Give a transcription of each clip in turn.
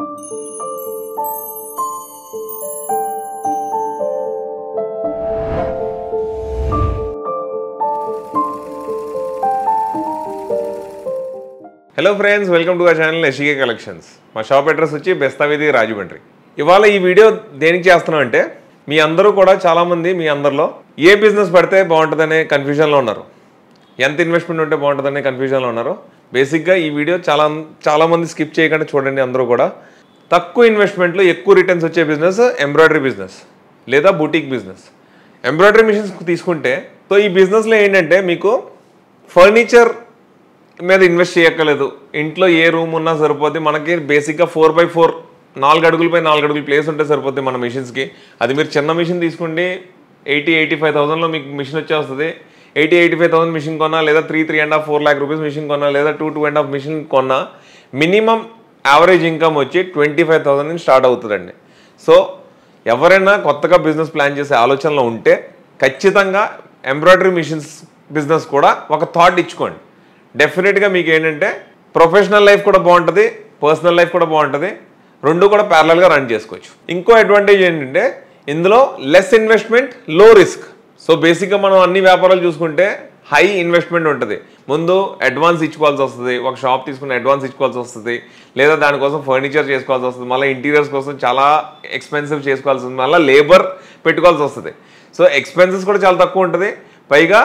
hello friends welcome to our channel ఎషికే collections మా shop address వచ్చి బెస్తావేది రాజమండ్రి ఇవాళ ఈ వీడియో దేనికి చేస్తున్నాం అంటే మీ అందరూ కూడా చాలామంది మీ అందరిలో ఏ బిజినెస్ పడితే బాగుంటుందనే కన్ఫ్యూజన్లో ఉన్నారు ఎంత ఇన్వెస్ట్మెంట్ ఉంటే బాగుంటుందనే కన్ఫ్యూజన్లో ఉన్నారు బేసిక్గా ఈ వీడియో చాలా చాలామంది స్కిప్ చేయకుండా చూడండి అందరూ కూడా తక్కువ ఇన్వెస్ట్మెంట్లో ఎక్కువ రిటర్న్స్ వచ్చే బిజినెస్ ఎంబ్రాయిడరీ బిజినెస్ లేదా బుటీక్ బిజినెస్ ఎంబ్రాయిడరీ మిషన్స్ తీసుకుంటే సో ఈ బిజినెస్లో ఏంటంటే మీకు ఫర్నిచర్ మీద ఇన్వెస్ట్ చేయక్కర్లేదు ఇంట్లో ఏ రూమ్ ఉన్నా సరిపోతే మనకి బేసిక్గా ఫోర్ బై ఫోర్ నాలుగు అడుగులపై నాలుగు అడుగులు ప్లేస్ ఉంటే సరిపోతుంది మన మిషన్స్కి అది మీరు చిన్న మిషన్ తీసుకోండి ఎయిటీ ఎయిటీ ఫైవ్ థౌసండ్లో మీకు మిషన్ వచ్చేస్తుంది eighty eighty five thousand machine కొన్నా లేదా three three and half four lakh rupees machine కొన్నా లేదా two two and half machine కొన్నా మినిమం యావరేజ్ ఇన్కమ్ వచ్చి ట్వంటీ ఫైవ్ థౌసండ్ నుంచి స్టార్ట్ అవుతుందండి సో ఎవరైనా కొత్తగా బిజినెస్ ప్లాన్ చేసే ఆలోచనలో ఉంటే ఖచ్చితంగా ఎంబ్రాయిడరీ మిషన్స్ బిజినెస్ కూడా ఒక థాట్ ఇచ్చుకోండి డెఫినెట్గా మీకు ఏంటంటే ప్రొఫెషనల్ లైఫ్ కూడా బాగుంటుంది పర్సనల్ లైఫ్ కూడా బాగుంటుంది రెండు కూడా ప్యారలల్గా రన్ చేసుకోవచ్చు ఇంకో అడ్వాంటేజ్ ఏంటంటే ఇందులో లెస్ ఇన్వెస్ట్మెంట్ లో రిస్క్ సో బేసిక్గా మనం అన్ని వ్యాపారాలు చూసుకుంటే హై ఇన్వెస్ట్మెంట్ ఉంటుంది ముందు అడ్వాన్స్ ఇచ్చుకోవాల్సి వస్తుంది ఒక షాప్ తీసుకుని అడ్వాన్స్ ఇచ్చుకోవాల్సి వస్తుంది లేదా దానికోసం ఫర్నిచర్ చేసుకోవాల్సి వస్తుంది మళ్ళీ ఇంటీరియర్స్ కోసం చాలా ఎక్స్పెన్సివ్ చేసుకోవాల్సి వస్తుంది మళ్ళీ లేబర్ పెట్టుకోవాల్సి వస్తుంది సో ఎక్స్పెన్సెస్ కూడా చాలా తక్కువ ఉంటుంది పైగా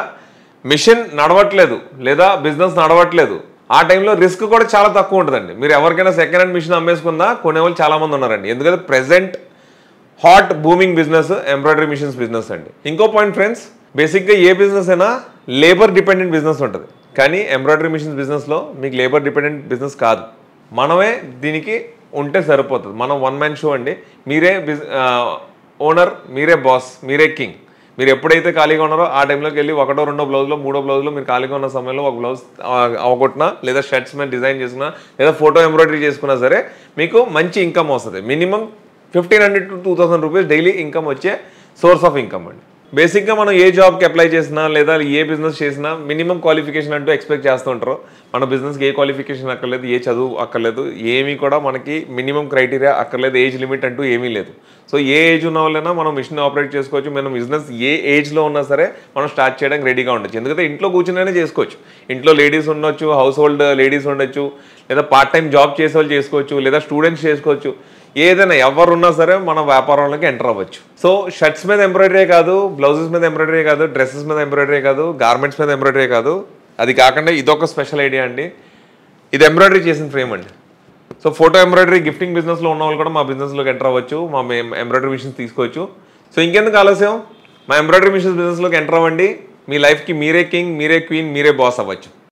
మిషన్ నడవట్లేదు లేదా బిజినెస్ నడవట్లేదు ఆ టైంలో రిస్క్ కూడా చాలా తక్కువ ఉంటుందండి మీరు ఎవరికైనా సెకండ్ హ్యాండ్ మిషన్ అమ్మేసుకుందా కొనేవాళ్ళు చాలామంది ఉన్నారండి ఎందుకంటే present hot booming business embroidery machines business అండి ఇంకో పాయింట్ ఫ్రెండ్స్ బేసిక్గా ఏ బిజినెస్ అయినా లేబర్ డిపెండెంట్ బిజినెస్ ఉంటుంది కానీ ఎంబ్రాయిడరీ మిషన్స్ బిజినెస్లో మీకు లేబర్ డిపెండెంట్ బిజినెస్ కాదు మనమే దీనికి ఉంటే సరిపోతుంది మనం వన్ మ్యాన్ షో అండి మీరే ఓనర్ మీరే బాస్ మీరే కింగ్ మీరు ఎప్పుడైతే ఖాళీగా ఉన్నారో ఆ టైంలోకి వెళ్ళి ఒకటో రెండో బ్లౌజ్లో మూడో బ్లౌజ్లో మీరు ఖాళీగా ఉన్న సమయంలో ఒక బ్లౌజ్ అవగొట్టినా లేదా షర్ట్స్ మీద డిజైన్ చేసుకున్నా లేదా ఫోటో ఎంబ్రాయిడరీ చేసుకున్నా సరే మీకు మంచి ఇన్కమ్ వస్తుంది minimum fifteen hundred to two thousand rupees daily income వచ్చే సోర్స్ ఆఫ్ ఇన్కమ్ అండి బేసిక్గా మనం ఏ జాబ్కి అప్లై చేసినా లేదా ఏ బిజినెస్ చేసినా మినిమం క్వాలిఫికేషన్ అంటూ ఎక్స్పెక్ట్ చేస్తుంటారు మన బిజినెస్కి ఏ క్వాలిఫికేషన్ అక్కర్లేదు ఏ చదువు అక్కర్లేదు ఏమీ కూడా మనకి మినిమం క్రైటీరియా అక్కర్లేదు ఏజ్ లిమిట్ అంటూ ఏమీ లేదు సో ఏ ఏజ్ ఉన్న వాళ్ళైనా మనం మిషన్ ఆపరేట్ చేసుకోవచ్చు మనం బిజినెస్ ఏ ఏజ్లో ఉన్నా సరే మనం స్టార్ట్ చేయడానికి రెడీగా ఉండొచ్చు ఎందుకంటే ఇంట్లో కూర్చునే చేసుకోవచ్చు ఇంట్లో లేడీస్ ఉండొచ్చు హౌస్ హోల్డ్ లేడీస్ ఉండొచ్చు లేదా పార్ట్ టైం జాబ్ చేసే వాళ్ళు చేసుకోవచ్చు లేదా స్టూడెంట్స్ చేసుకోవచ్చు ఏదైనా ఎవరున్నా సరే మన వ్యాపారంలోకి ఎంటర్ అవ్వచ్చు సో షర్ట్స్ మీద ఎంబ్రాయిడరీ కాదు బ్లౌజెస్ మీద ఎంబ్రాయిడరీ కాదు డ్రెస్సెస్ మీద ఎంబ్రాయిడరీ కాదు గార్మెంట్స్ మీద ఎంబ్రాయిడరీ కాదు అది కాకుండా ఇదొక స్పెషల్ ఐడియా అండి ఇది ఎంబ్రాయిడరీ చేసిన ఫ్రేమ్ అండి సో ఫోటో ఎంబ్రాయిడరీ గిఫ్టింగ్ బిజినెస్లో ఉన్న వాళ్ళు కూడా మా బిజినెస్లోకి ఎంటర్ అవ్వచ్చు మా ఎంబ్రాయిడరీ మిషన్స్ తీసుకోవచ్చు సో ఇంకెందుకు ఆలస్యం మా ఎంబ్రాయిడరీ మిషన్స్ బిజినెస్లోకి ఎంటర్ అవ్వండి మీ లైఫ్కి మీరే కింగ్ మీరే క్వీన్ మీరే బాస్ అవ్వచ్చు